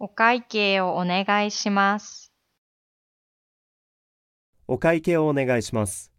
お会計をお願いします。お会計をお願いします。